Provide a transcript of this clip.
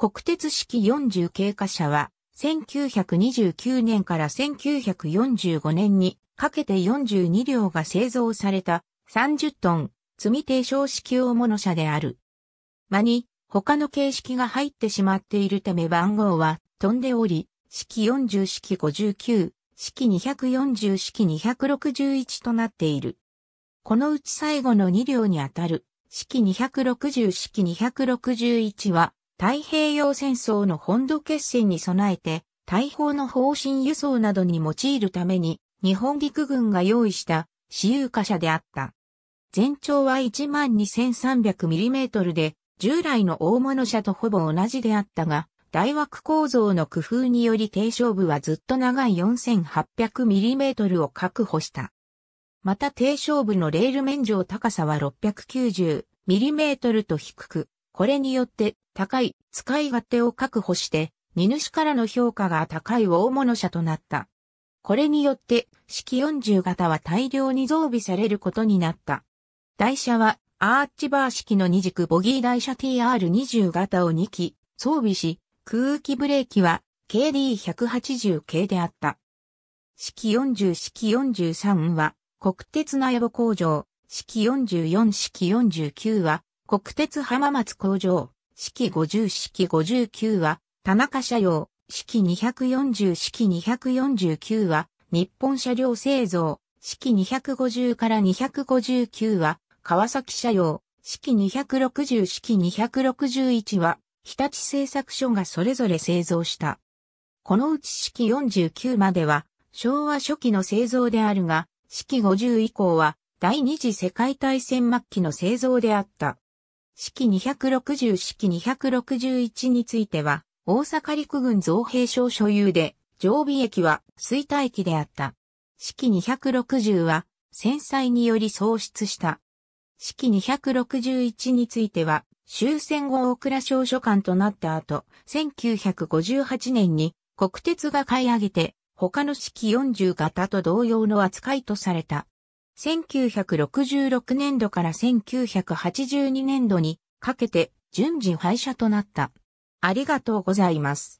国鉄式40経過車は、1929年から1945年にかけて42両が製造された30トン積み定小式大物車である。間に他の形式が入ってしまっているため番号は飛んでおり、式40式59、式240式261となっている。このうち最後の2両にあたる式260式261は太平洋戦争の本土決戦に備えて、大砲の方針輸送などに用いるために、日本陸軍が用意した私有貨車であった。全長は 12,300mm で、従来の大物車とほぼ同じであったが、大枠構造の工夫により低床部はずっと長い 4800mm を確保した。また低床部のレール面上高さは 690mm と低く、これによって高い使い勝手を確保して、荷主からの評価が高い大物車となった。これによって、式40型は大量に増備されることになった。台車は、アーチバー式の二軸ボギー台車 TR20 型を2機装備し、空気ブレーキは KD180 系であった。式40式43は、国鉄内部工場、式44式49は、国鉄浜松工場。式50式59は、田中車両、式240式249は、日本車両製造、式250から259は、川崎車両、式260式261は、日立製作所がそれぞれ製造した。このうち式49までは、昭和初期の製造であるが、式50以降は、第二次世界大戦末期の製造であった。式260式261については、大阪陸軍造兵廠所有で、常備駅は水田駅であった。式260は、戦災により喪失した。式261については、終戦後大倉省所管となった後、1958年に国鉄が買い上げて、他の式40型と同様の扱いとされた。1966年度から1982年度にかけて順次廃車となった。ありがとうございます。